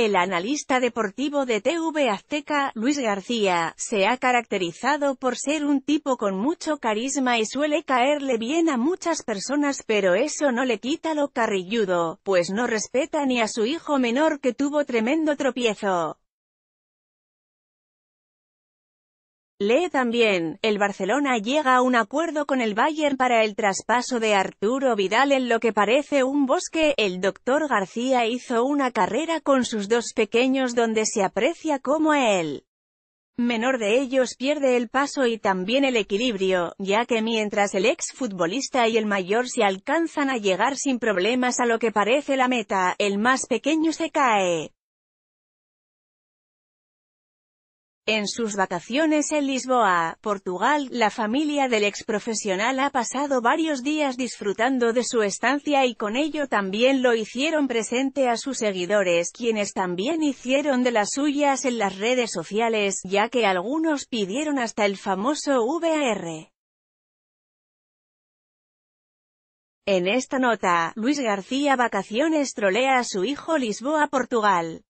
El analista deportivo de TV Azteca, Luis García, se ha caracterizado por ser un tipo con mucho carisma y suele caerle bien a muchas personas pero eso no le quita lo carrilludo, pues no respeta ni a su hijo menor que tuvo tremendo tropiezo. Lee también, el Barcelona llega a un acuerdo con el Bayern para el traspaso de Arturo Vidal en lo que parece un bosque, el doctor García hizo una carrera con sus dos pequeños donde se aprecia como él menor de ellos pierde el paso y también el equilibrio, ya que mientras el ex futbolista y el mayor se alcanzan a llegar sin problemas a lo que parece la meta, el más pequeño se cae. En sus vacaciones en Lisboa, Portugal, la familia del ex profesional ha pasado varios días disfrutando de su estancia y con ello también lo hicieron presente a sus seguidores, quienes también hicieron de las suyas en las redes sociales, ya que algunos pidieron hasta el famoso VAR. En esta nota, Luis García Vacaciones trolea a su hijo Lisboa, Portugal.